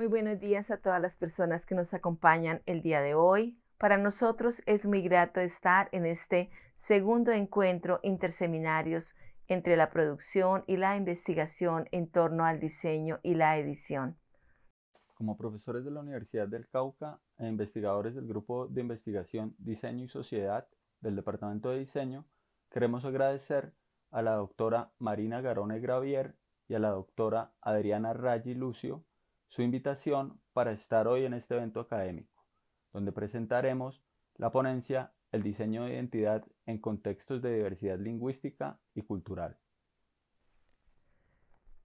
Muy buenos días a todas las personas que nos acompañan el día de hoy. Para nosotros es muy grato estar en este segundo encuentro interseminarios entre la producción y la investigación en torno al diseño y la edición. Como profesores de la Universidad del Cauca e investigadores del Grupo de Investigación Diseño y Sociedad del Departamento de Diseño, queremos agradecer a la doctora Marina Garone Gravier y a la doctora Adriana Raggi Lucio su invitación para estar hoy en este evento académico, donde presentaremos la ponencia El diseño de identidad en contextos de diversidad lingüística y cultural.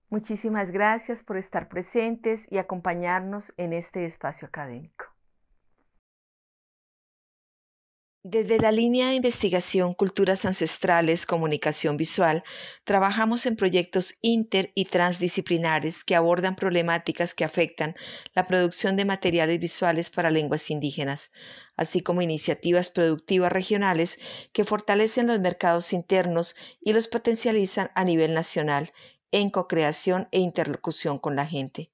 Muchísimas gracias por estar presentes y acompañarnos en este espacio académico. Desde la línea de investigación Culturas Ancestrales, Comunicación Visual, trabajamos en proyectos inter y transdisciplinares que abordan problemáticas que afectan la producción de materiales visuales para lenguas indígenas, así como iniciativas productivas regionales que fortalecen los mercados internos y los potencializan a nivel nacional en co-creación e interlocución con la gente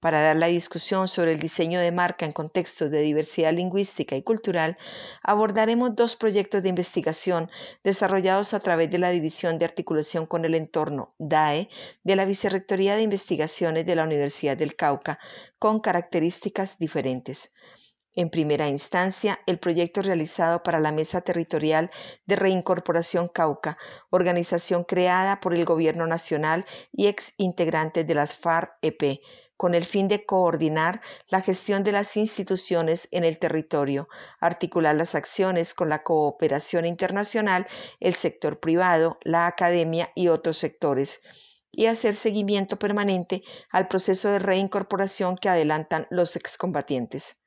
para dar la discusión sobre el diseño de marca en contextos de diversidad lingüística y cultural, abordaremos dos proyectos de investigación desarrollados a través de la División de Articulación con el Entorno, DAE, de la Vicerrectoría de Investigaciones de la Universidad del Cauca, con características diferentes. En primera instancia, el proyecto realizado para la Mesa Territorial de Reincorporación Cauca, organización creada por el Gobierno Nacional y ex integrantes de las FARC-EP, con el fin de coordinar la gestión de las instituciones en el territorio, articular las acciones con la cooperación internacional, el sector privado, la academia y otros sectores y hacer seguimiento permanente al proceso de reincorporación que adelantan los excombatientes.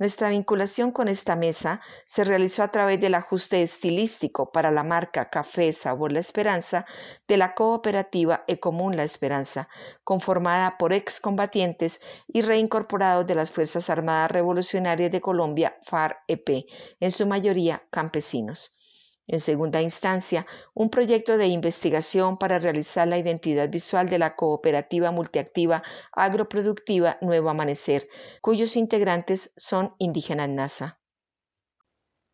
Nuestra vinculación con esta mesa se realizó a través del ajuste estilístico para la marca Café Sabor La Esperanza de la cooperativa Ecomún La Esperanza, conformada por excombatientes y reincorporados de las Fuerzas Armadas Revolucionarias de Colombia, far ep en su mayoría campesinos. En segunda instancia, un proyecto de investigación para realizar la identidad visual de la cooperativa multiactiva agroproductiva Nuevo Amanecer, cuyos integrantes son indígenas NASA.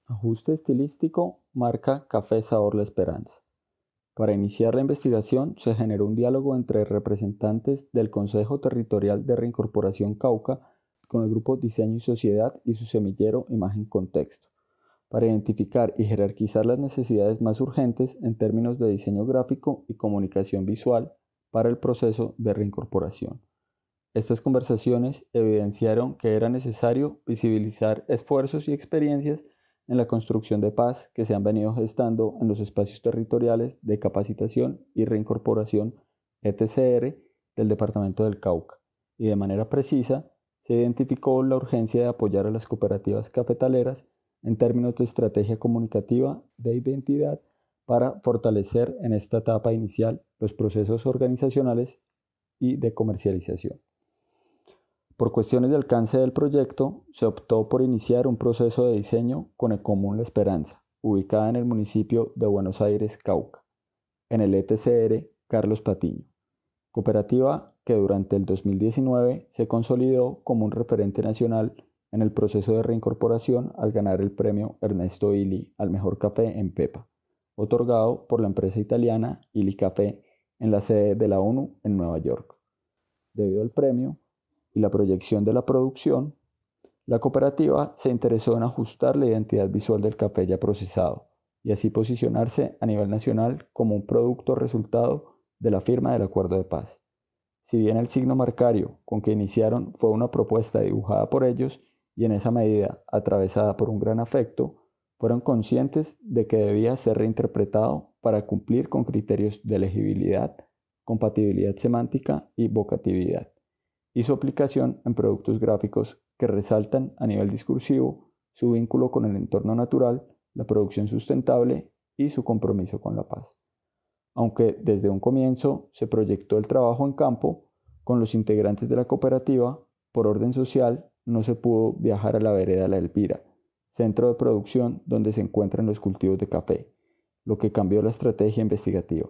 Ajuste estilístico, marca Café Sabor La Esperanza. Para iniciar la investigación se generó un diálogo entre representantes del Consejo Territorial de Reincorporación Cauca con el grupo Diseño y Sociedad y su semillero Imagen Contexto para identificar y jerarquizar las necesidades más urgentes en términos de diseño gráfico y comunicación visual para el proceso de reincorporación. Estas conversaciones evidenciaron que era necesario visibilizar esfuerzos y experiencias en la construcción de paz que se han venido gestando en los espacios territoriales de capacitación y reincorporación ETCR del Departamento del Cauca, y de manera precisa se identificó la urgencia de apoyar a las cooperativas cafetaleras en términos de estrategia comunicativa de identidad para fortalecer en esta etapa inicial los procesos organizacionales y de comercialización. Por cuestiones de alcance del proyecto, se optó por iniciar un proceso de diseño con el Común La Esperanza, ubicada en el municipio de Buenos Aires, Cauca, en el ETCR Carlos Patiño, cooperativa que durante el 2019 se consolidó como un referente nacional en el proceso de reincorporación al ganar el premio Ernesto Illy al mejor café en Pepa, otorgado por la empresa italiana Illy Café en la sede de la ONU en Nueva York. Debido al premio y la proyección de la producción, la cooperativa se interesó en ajustar la identidad visual del café ya procesado y así posicionarse a nivel nacional como un producto resultado de la firma del Acuerdo de Paz. Si bien el signo marcario con que iniciaron fue una propuesta dibujada por ellos, y en esa medida atravesada por un gran afecto, fueron conscientes de que debía ser reinterpretado para cumplir con criterios de elegibilidad, compatibilidad semántica y vocatividad, y su aplicación en productos gráficos que resaltan a nivel discursivo su vínculo con el entorno natural, la producción sustentable y su compromiso con la paz. Aunque desde un comienzo se proyectó el trabajo en campo con los integrantes de la cooperativa por orden social no se pudo viajar a la vereda La Elvira, centro de producción donde se encuentran los cultivos de café, lo que cambió la estrategia investigativa,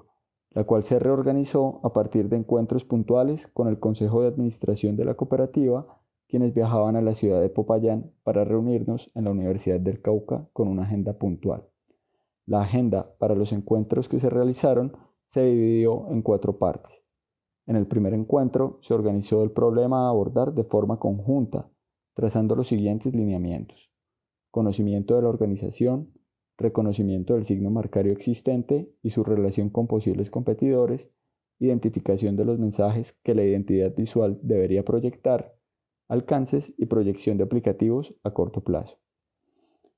la cual se reorganizó a partir de encuentros puntuales con el Consejo de Administración de la cooperativa, quienes viajaban a la ciudad de Popayán para reunirnos en la Universidad del Cauca con una agenda puntual. La agenda para los encuentros que se realizaron se dividió en cuatro partes. En el primer encuentro se organizó el problema a abordar de forma conjunta trazando los siguientes lineamientos. Conocimiento de la organización, reconocimiento del signo marcario existente y su relación con posibles competidores, identificación de los mensajes que la identidad visual debería proyectar, alcances y proyección de aplicativos a corto plazo.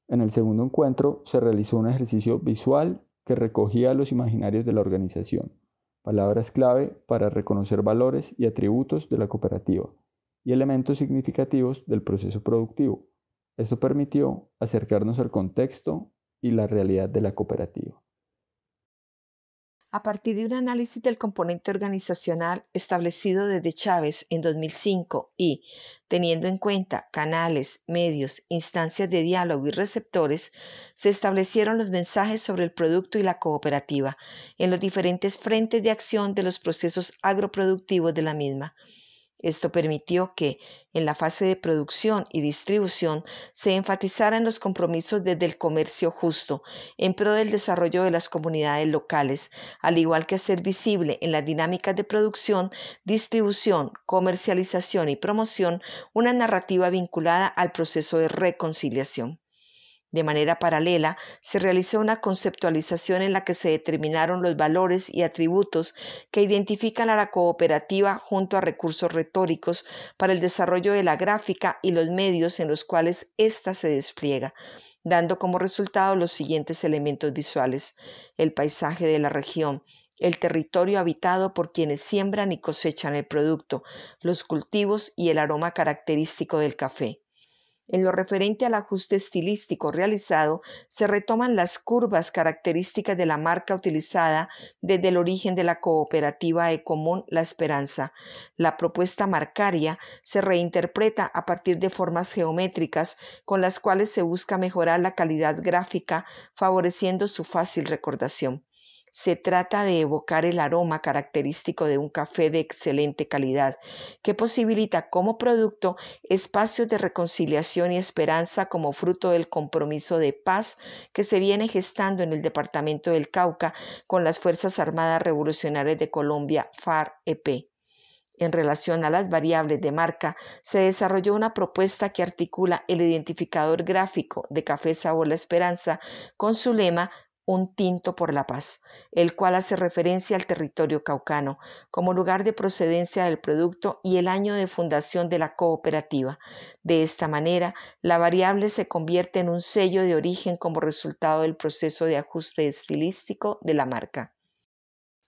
En el segundo encuentro se realizó un ejercicio visual que recogía los imaginarios de la organización, palabras clave para reconocer valores y atributos de la cooperativa, y elementos significativos del proceso productivo. Esto permitió acercarnos al contexto y la realidad de la cooperativa. A partir de un análisis del componente organizacional establecido desde Chávez en 2005 y, teniendo en cuenta canales, medios, instancias de diálogo y receptores, se establecieron los mensajes sobre el producto y la cooperativa en los diferentes frentes de acción de los procesos agroproductivos de la misma. Esto permitió que, en la fase de producción y distribución, se enfatizaran los compromisos desde el comercio justo, en pro del desarrollo de las comunidades locales, al igual que hacer visible en las dinámicas de producción, distribución, comercialización y promoción una narrativa vinculada al proceso de reconciliación. De manera paralela, se realizó una conceptualización en la que se determinaron los valores y atributos que identifican a la cooperativa junto a recursos retóricos para el desarrollo de la gráfica y los medios en los cuales ésta se despliega dando como resultado los siguientes elementos visuales, el paisaje de la región, el territorio habitado por quienes siembran y cosechan el producto, los cultivos y el aroma característico del café. En lo referente al ajuste estilístico realizado, se retoman las curvas características de la marca utilizada desde el origen de la cooperativa Ecomún La Esperanza. La propuesta marcaria se reinterpreta a partir de formas geométricas con las cuales se busca mejorar la calidad gráfica, favoreciendo su fácil recordación. Se trata de evocar el aroma característico de un café de excelente calidad, que posibilita como producto espacios de reconciliación y esperanza como fruto del compromiso de paz que se viene gestando en el departamento del Cauca con las Fuerzas Armadas Revolucionarias de Colombia, FARC-EP. En relación a las variables de marca, se desarrolló una propuesta que articula el identificador gráfico de Café Sabor La Esperanza con su lema un tinto por la paz, el cual hace referencia al territorio caucano como lugar de procedencia del producto y el año de fundación de la cooperativa. De esta manera, la variable se convierte en un sello de origen como resultado del proceso de ajuste estilístico de la marca.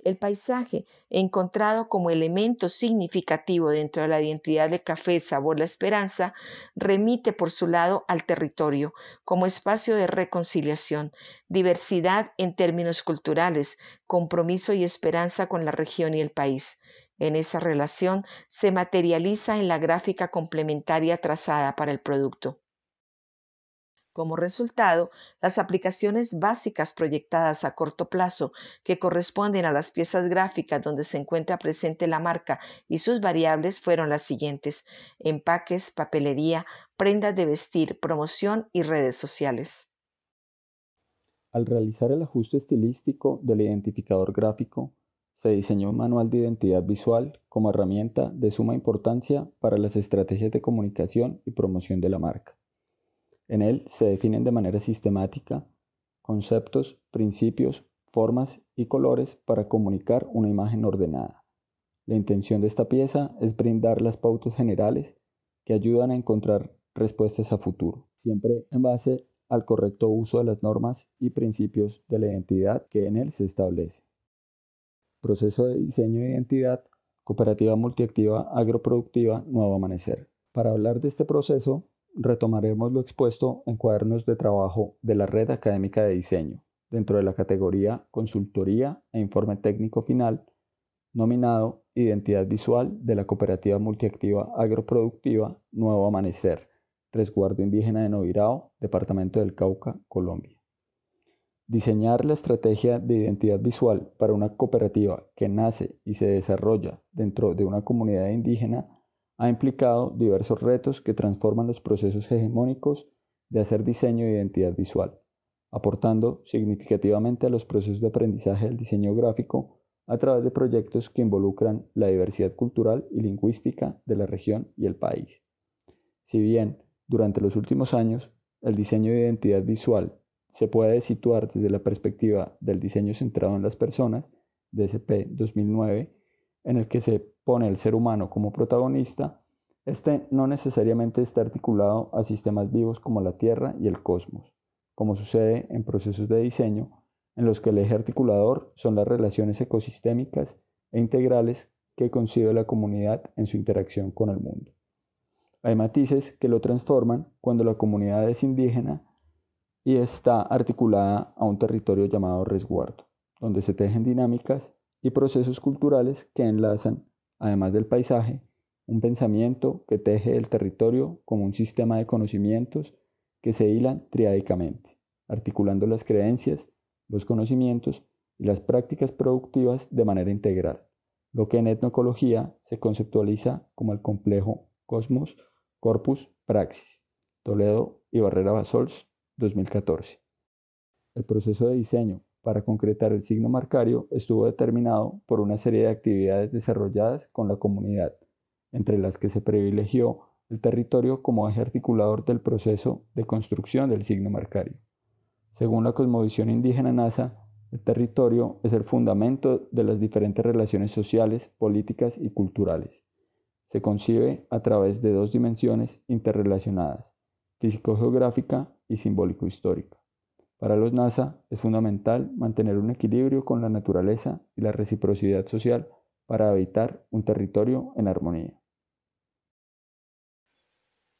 El paisaje, encontrado como elemento significativo dentro de la identidad de Café Sabor La Esperanza, remite por su lado al territorio como espacio de reconciliación, diversidad en términos culturales, compromiso y esperanza con la región y el país. En esa relación se materializa en la gráfica complementaria trazada para el producto. Como resultado, las aplicaciones básicas proyectadas a corto plazo, que corresponden a las piezas gráficas donde se encuentra presente la marca y sus variables, fueron las siguientes. Empaques, papelería, prendas de vestir, promoción y redes sociales. Al realizar el ajuste estilístico del identificador gráfico, se diseñó un manual de identidad visual como herramienta de suma importancia para las estrategias de comunicación y promoción de la marca. En él se definen de manera sistemática conceptos, principios, formas y colores para comunicar una imagen ordenada. La intención de esta pieza es brindar las pautas generales que ayudan a encontrar respuestas a futuro, siempre en base al correcto uso de las normas y principios de la identidad que en él se establece. Proceso de diseño de identidad, Cooperativa Multiactiva Agroproductiva Nuevo Amanecer. Para hablar de este proceso, retomaremos lo expuesto en cuadernos de trabajo de la Red Académica de Diseño, dentro de la categoría Consultoría e Informe Técnico Final, nominado Identidad Visual de la Cooperativa Multiactiva Agroproductiva Nuevo Amanecer, Resguardo Indígena de Novirao, Departamento del Cauca, Colombia. Diseñar la estrategia de identidad visual para una cooperativa que nace y se desarrolla dentro de una comunidad indígena ha implicado diversos retos que transforman los procesos hegemónicos de hacer diseño de identidad visual, aportando significativamente a los procesos de aprendizaje del diseño gráfico a través de proyectos que involucran la diversidad cultural y lingüística de la región y el país. Si bien durante los últimos años el diseño de identidad visual se puede situar desde la perspectiva del diseño centrado en las personas, DSP 2009, en el que se pone el ser humano como protagonista, este no necesariamente está articulado a sistemas vivos como la Tierra y el cosmos, como sucede en procesos de diseño en los que el eje articulador son las relaciones ecosistémicas e integrales que concibe la comunidad en su interacción con el mundo. Hay matices que lo transforman cuando la comunidad es indígena y está articulada a un territorio llamado resguardo, donde se tejen dinámicas y procesos culturales que enlazan, además del paisaje, un pensamiento que teje el territorio como un sistema de conocimientos que se hilan triádicamente, articulando las creencias, los conocimientos y las prácticas productivas de manera integral, lo que en etnocología se conceptualiza como el complejo cosmos, corpus, praxis. Toledo y Barrera Basols, 2014. El proceso de diseño, para concretar el signo marcario estuvo determinado por una serie de actividades desarrolladas con la comunidad, entre las que se privilegió el territorio como eje articulador del proceso de construcción del signo marcario. Según la cosmovisión indígena NASA, el territorio es el fundamento de las diferentes relaciones sociales, políticas y culturales. Se concibe a través de dos dimensiones interrelacionadas, físico-geográfica y simbólico-histórica. Para los NASA es fundamental mantener un equilibrio con la naturaleza y la reciprocidad social para habitar un territorio en armonía.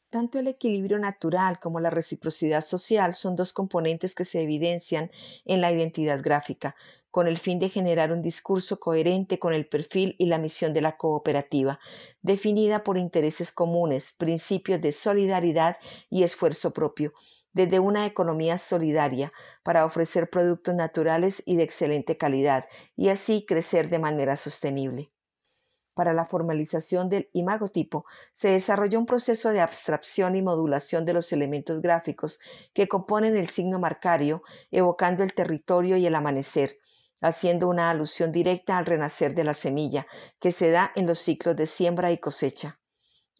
Tanto el equilibrio natural como la reciprocidad social son dos componentes que se evidencian en la identidad gráfica, con el fin de generar un discurso coherente con el perfil y la misión de la cooperativa, definida por intereses comunes, principios de solidaridad y esfuerzo propio desde una economía solidaria para ofrecer productos naturales y de excelente calidad y así crecer de manera sostenible. Para la formalización del imagotipo se desarrolló un proceso de abstracción y modulación de los elementos gráficos que componen el signo marcario, evocando el territorio y el amanecer, haciendo una alusión directa al renacer de la semilla, que se da en los ciclos de siembra y cosecha.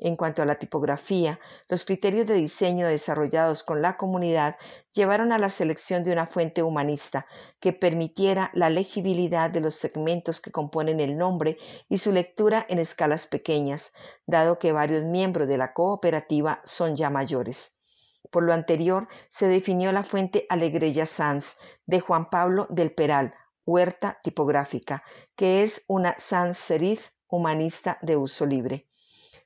En cuanto a la tipografía, los criterios de diseño desarrollados con la comunidad llevaron a la selección de una fuente humanista que permitiera la legibilidad de los segmentos que componen el nombre y su lectura en escalas pequeñas, dado que varios miembros de la cooperativa son ya mayores. Por lo anterior, se definió la fuente Alegrella Sans de Juan Pablo del Peral, Huerta Tipográfica, que es una sans serif humanista de uso libre.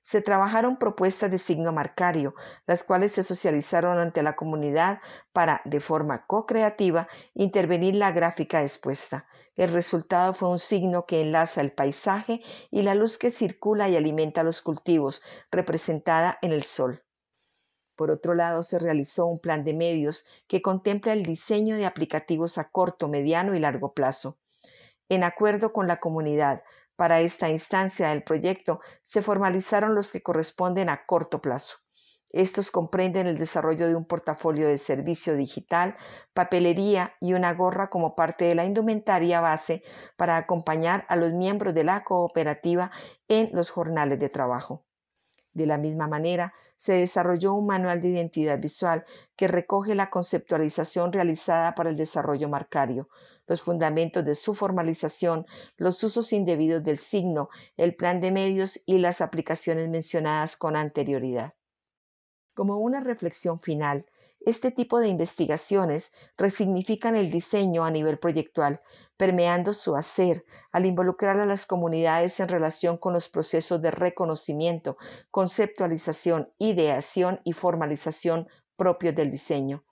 Se trabajaron propuestas de signo marcario, las cuales se socializaron ante la comunidad para, de forma co-creativa, intervenir la gráfica expuesta. El resultado fue un signo que enlaza el paisaje y la luz que circula y alimenta los cultivos, representada en el sol. Por otro lado, se realizó un plan de medios que contempla el diseño de aplicativos a corto, mediano y largo plazo. En acuerdo con la comunidad, para esta instancia del proyecto se formalizaron los que corresponden a corto plazo. Estos comprenden el desarrollo de un portafolio de servicio digital, papelería y una gorra como parte de la indumentaria base para acompañar a los miembros de la cooperativa en los jornales de trabajo. De la misma manera, se desarrolló un manual de identidad visual que recoge la conceptualización realizada para el desarrollo marcario, los fundamentos de su formalización, los usos indebidos del signo, el plan de medios y las aplicaciones mencionadas con anterioridad. Como una reflexión final, este tipo de investigaciones resignifican el diseño a nivel proyectual, permeando su hacer al involucrar a las comunidades en relación con los procesos de reconocimiento, conceptualización, ideación y formalización propios del diseño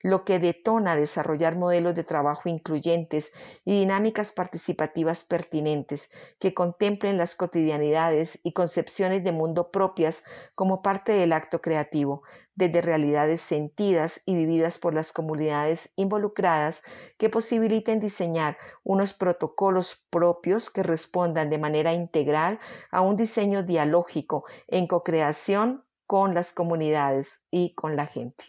lo que detona desarrollar modelos de trabajo incluyentes y dinámicas participativas pertinentes que contemplen las cotidianidades y concepciones de mundo propias como parte del acto creativo, desde realidades sentidas y vividas por las comunidades involucradas que posibiliten diseñar unos protocolos propios que respondan de manera integral a un diseño dialógico en cocreación con las comunidades y con la gente.